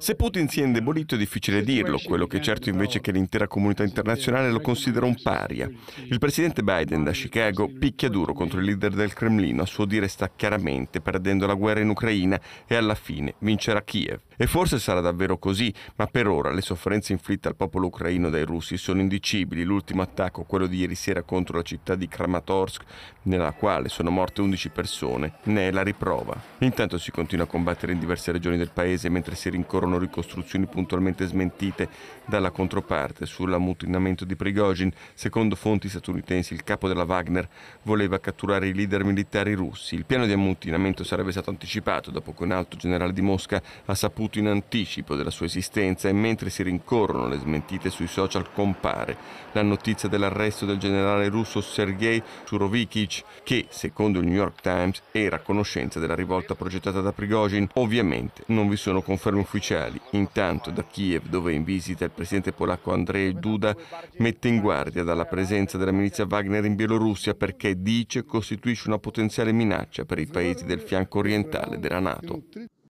Se Putin si è indebolito è difficile dirlo, quello che è certo invece è che l'intera comunità internazionale lo considera un paria. Il presidente Biden da Chicago picchia duro contro il leader del Cremlino, a suo dire sta chiaramente perdendo la guerra in Ucraina e alla fine vincerà Kiev. E forse sarà davvero così, ma per ora le sofferenze inflitte al popolo ucraino dai russi sono indicibili. L'ultimo attacco, quello di ieri sera contro la città di Kramatorsk, nella quale sono morte 11 persone, ne è la riprova. Intanto si continua a combattere in diverse regioni del paese mentre si rincorrono furono ricostruzioni puntualmente smentite dalla controparte sull'ammutinamento di Prigogine. Secondo fonti statunitensi, il capo della Wagner voleva catturare i leader militari russi. Il piano di ammutinamento sarebbe stato anticipato dopo che un alto generale di Mosca ha saputo in anticipo della sua esistenza e mentre si rincorrono le smentite sui social compare la notizia dell'arresto del generale russo Sergei Surovikic che, secondo il New York Times, era a conoscenza della rivolta progettata da Prigogine. Ovviamente non vi sono conferme ufficiali mondiali. Intanto da Kiev, dove è in visita il presidente polacco Andrzej Duda, mette in guardia dalla presenza della milizia Wagner in Bielorussia perché dice costituisce una potenziale minaccia per i paesi del fianco orientale della Nato.